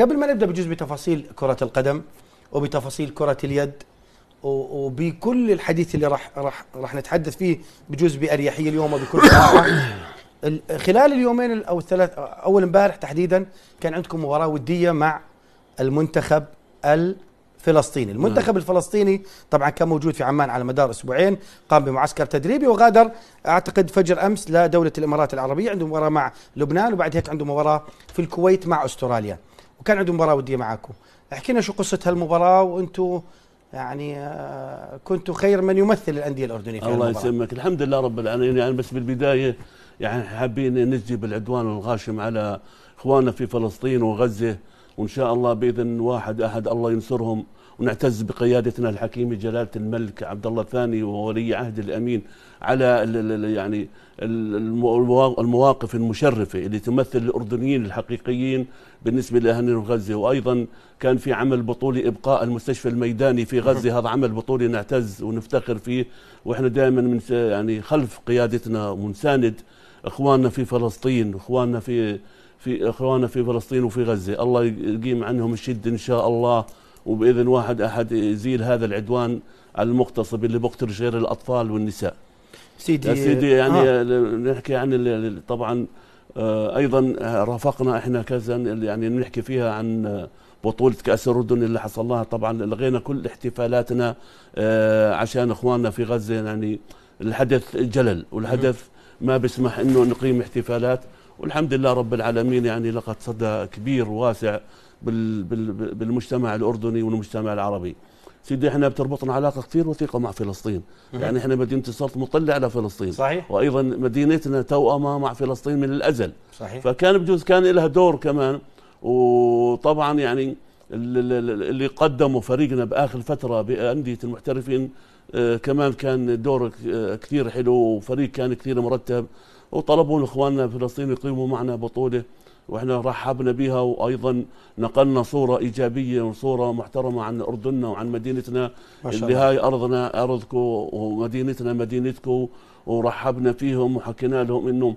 قبل ما نبدا بجزء بتفاصيل كرة القدم وبتفاصيل كرة اليد وبكل الحديث اللي راح راح راح نتحدث فيه بجزء باريحيه اليوم وبكل خلال اليومين او الثلاث اول امبارح تحديدا كان عندكم مباراه وديه مع المنتخب الفلسطيني، المنتخب نعم. الفلسطيني طبعا كان موجود في عمان على مدار اسبوعين، قام بمعسكر تدريبي وغادر اعتقد فجر امس لدوله الامارات العربيه، عنده مباراه مع لبنان وبعد هيك عنده مباراه في الكويت مع استراليا. وكان عنده مباراه وديه معاكم احكي لنا شو قصه هالمباراه وانتم يعني آه، كنتوا خير من يمثل الانديه الاردنيه في الله يسلمك الحمد لله رب العالمين يعني بس بالبدايه يعني حابين نجي بالعدوان الغاشم على اخواننا في فلسطين وغزه وان شاء الله باذن واحد احد الله ينصرهم ونعتز بقيادتنا الحكيمة جلالة الملك عبد الله الثاني وولي عهد الأمين على يعني المواقف المشرفة اللي تمثل الأردنيين الحقيقيين بالنسبة لأهلنا في غزة وأيضا كان في عمل بطولي إبقاء المستشفى الميداني في غزة نعم. هذا عمل بطولي نعتز ونفتخر فيه وإحنا دائما من يعني خلف قيادتنا ونساند إخواننا في فلسطين إخواننا في في إخواننا في فلسطين وفي غزة الله يقيم عنهم الشد إن شاء الله وباذن واحد احد يزيل هذا العدوان المغتصب اللي بقتل غير الاطفال والنساء سيدي يا سيدي يعني آه. نحكي عن طبعا آه، ايضا آه، رافقنا احنا كذا يعني نحكي فيها عن آه، بطولة كأس الأردن اللي حصل لها طبعا لغينا كل احتفالاتنا عشان إخواننا في غزة يعني الحدث جلل والحدث ما بيسمح إنه نقيم احتفالات والحمد لله رب العالمين يعني لقد صدى كبير واسع بالمجتمع الاردني والمجتمع العربي سيدي احنا بتربطنا علاقه كثير وثيقه مع فلسطين يعني احنا مدينه السلط مطلة على فلسطين صحيح وايضا مدينتنا توأمه مع فلسطين من الازل صحيح فكان بجوز كان لها دور كمان وطبعا يعني اللي قدموا فريقنا باخر فتره بانديه المحترفين آه، كمان كان دور آه، كثير حلو وفريق كان كثير مرتب وطلبوا اخواننا الفلسطينيين يقيموا معنا بطوله واحنا رحبنا بها وايضا نقلنا صوره ايجابيه وصوره محترمه عن اردننا وعن مدينتنا ما شاء اللي هاي ارضنا ارضكم ومدينتنا مدينتكم ورحبنا فيهم وحكينا لهم انه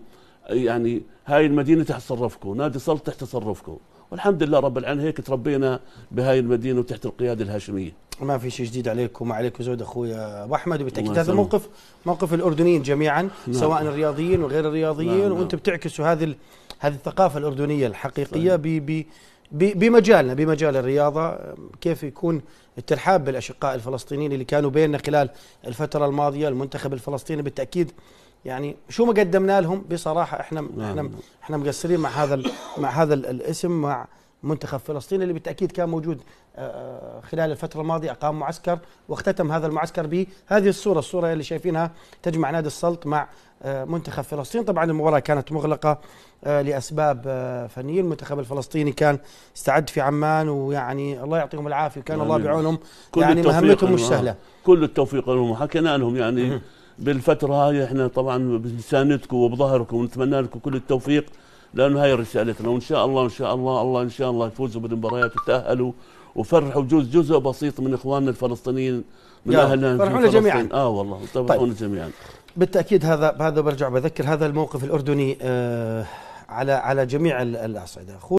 يعني هاي المدينه تحت تصرفكم نادي صلت تحت تصرفكم والحمد لله رب العالمين هيك تربينا بهاي المدينه وتحت القياده الهاشميه ما في شيء جديد عليكم وعليكم زود اخوي ابو احمد وبالتاكيد هذا موقف موقف الاردنيين جميعا نعم. سواء الرياضيين وغير الرياضيين نعم. نعم. وانتم بتعكسوا هذه هذه الثقافه الاردنيه الحقيقيه ب بمجالنا بمجال الرياضه كيف يكون الترحاب بالاشقاء الفلسطينيين اللي كانوا بيننا خلال الفتره الماضيه المنتخب الفلسطيني بالتاكيد يعني شو ما قدمنا لهم بصراحه احنا نعم. احنا احنا مقصرين مع هذا مع هذا الاسم مع منتخب فلسطين اللي بالتاكيد كان موجود آه، خلال الفترة الماضية أقام معسكر واختتم هذا المعسكر بهذه الصورة الصورة اللي شايفينها تجمع نادي السلط مع آه، منتخب فلسطين طبعا المباراة كانت مغلقة آه، لأسباب فنية المنتخب الفلسطيني كان استعد في عمان ويعني الله يعطيهم العافية وكان نعم، نعم. يعني الله بعونهم يعني مهمتهم مش سهلة كل التوفيق لهم وحكينا لهم يعني بالفترة هاي احنا طبعا بساندكم وبظهركم ونتمنى لكم كل التوفيق لانه هاي رسالتنا وان شاء الله ان شاء الله الله ان شاء الله يفوزوا بالمباريات وتاهلوا وفرحوا جزء جزء بسيط من اخواننا الفلسطينيين من اهلنا فرحونا جميعا اه والله فرحونا طيب. جميعا بالتاكيد هذا هذا برجع بذكر هذا الموقف الاردني آه على على جميع الاصعده